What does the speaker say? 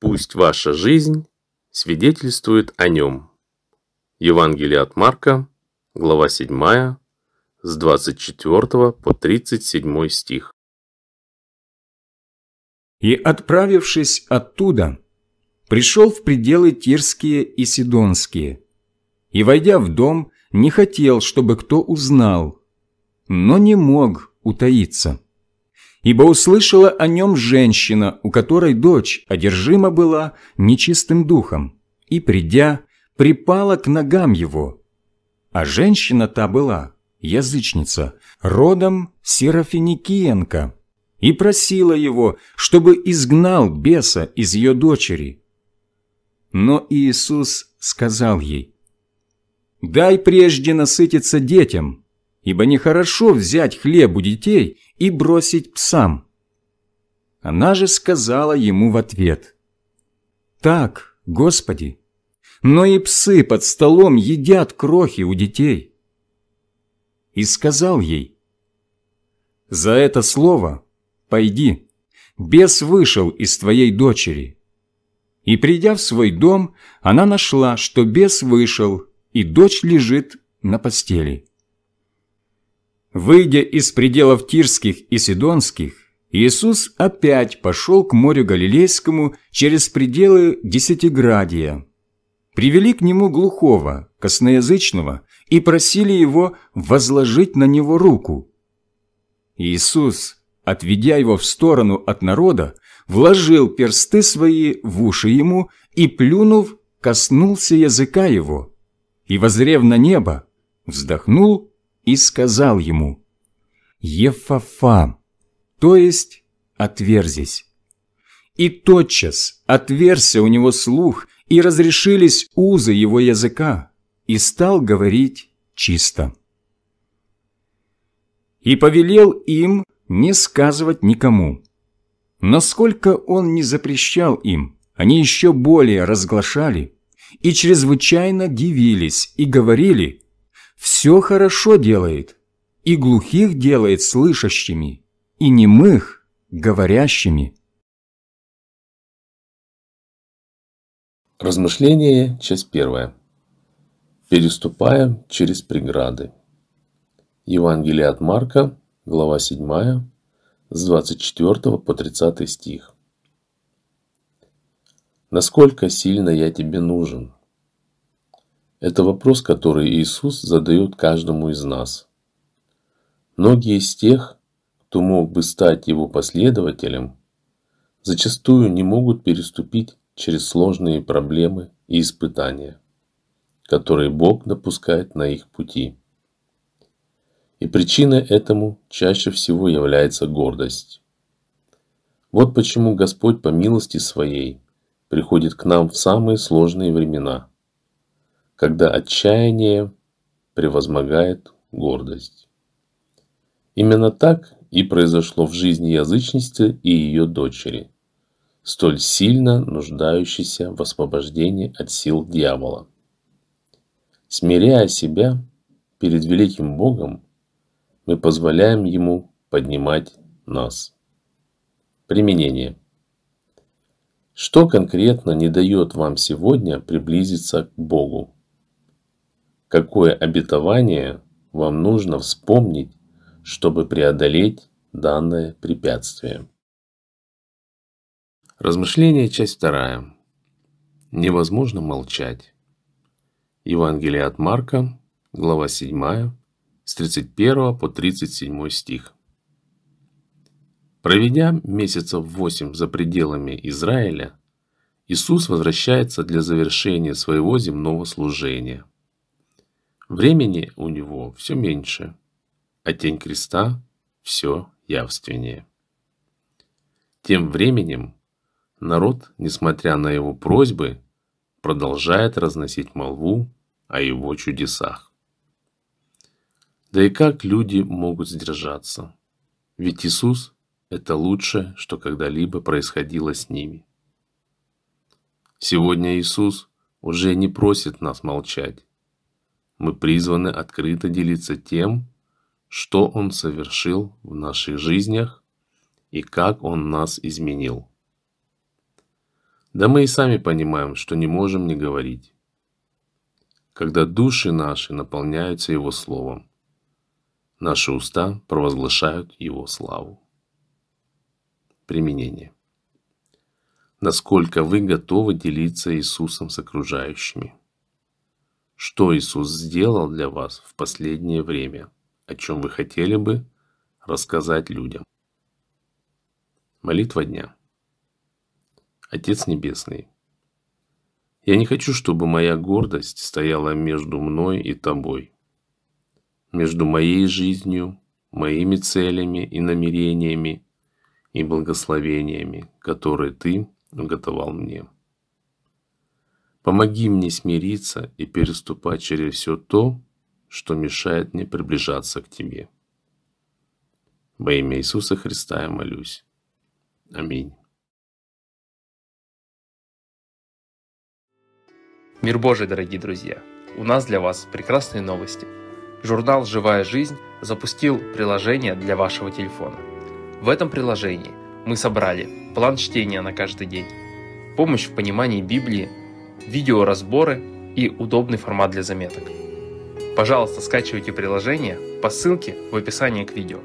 Пусть ваша жизнь свидетельствует о нем. Евангелие от Марка, глава 7, с 24 по 37 стих. «И, отправившись оттуда, пришел в пределы Тирские и Сидонские, и, войдя в дом, не хотел, чтобы кто узнал, но не мог утаиться ибо услышала о нем женщина, у которой дочь одержима была нечистым духом, и, придя, припала к ногам его. А женщина та была, язычница, родом Серафиникиенко, и просила его, чтобы изгнал беса из ее дочери. Но Иисус сказал ей, «Дай прежде насытиться детям, ибо нехорошо взять хлеб у детей и бросить псам. Она же сказала ему в ответ, «Так, Господи, но и псы под столом едят крохи у детей». И сказал ей, «За это слово пойди, бес вышел из твоей дочери». И придя в свой дом, она нашла, что бес вышел, и дочь лежит на постели. Выйдя из пределов Тирских и Сидонских, Иисус опять пошел к морю Галилейскому через пределы Десятиградия. Привели к нему глухого, косноязычного, и просили его возложить на него руку. Иисус, отведя его в сторону от народа, вложил персты свои в уши ему и, плюнув, коснулся языка его. И, возрев на небо, вздохнул и сказал ему «Ефафа», то есть «отверзись». И тотчас отверся у него слух, и разрешились узы его языка, и стал говорить чисто. И повелел им не сказывать никому. Насколько он не запрещал им, они еще более разглашали и чрезвычайно дивились и говорили – все хорошо делает, и глухих делает слышащими, и немых – говорящими. Размышление, часть первая. Переступаем через преграды. Евангелие от Марка, глава 7, с 24 по 30 стих. Насколько сильно я тебе нужен – это вопрос, который Иисус задает каждому из нас. Многие из тех, кто мог бы стать его последователем, зачастую не могут переступить через сложные проблемы и испытания, которые Бог допускает на их пути. И причиной этому чаще всего является гордость. Вот почему Господь по милости своей приходит к нам в самые сложные времена – когда отчаяние превозмогает гордость. Именно так и произошло в жизни язычницы и ее дочери, столь сильно нуждающейся в освобождении от сил дьявола. Смиряя себя перед великим Богом, мы позволяем ему поднимать нас. Применение. Что конкретно не дает вам сегодня приблизиться к Богу? какое обетование вам нужно вспомнить, чтобы преодолеть данное препятствие. Размышление, часть вторая. Невозможно молчать. Евангелие от Марка, глава 7, с 31 по 37 стих. Проведя месяцев восемь за пределами Израиля, Иисус возвращается для завершения своего земного служения – Времени у него все меньше, а тень креста все явственнее. Тем временем народ, несмотря на его просьбы, продолжает разносить молву о его чудесах. Да и как люди могут сдержаться? Ведь Иисус – это лучшее, что когда-либо происходило с ними. Сегодня Иисус уже не просит нас молчать, мы призваны открыто делиться тем, что Он совершил в наших жизнях и как Он нас изменил. Да мы и сами понимаем, что не можем не говорить. Когда души наши наполняются Его Словом, наши уста провозглашают Его славу. Применение. Насколько вы готовы делиться Иисусом с окружающими – что Иисус сделал для вас в последнее время, о чем вы хотели бы рассказать людям. Молитва дня. Отец Небесный, я не хочу, чтобы моя гордость стояла между мной и тобой, между моей жизнью, моими целями и намерениями и благословениями, которые ты уготовал мне. Помоги мне смириться и переступать через все то, что мешает мне приближаться к Тебе. Во имя Иисуса Христа я молюсь. Аминь. Мир Божий, дорогие друзья! У нас для вас прекрасные новости. Журнал «Живая жизнь» запустил приложение для вашего телефона. В этом приложении мы собрали план чтения на каждый день, помощь в понимании Библии видеоразборы и удобный формат для заметок. Пожалуйста, скачивайте приложение по ссылке в описании к видео.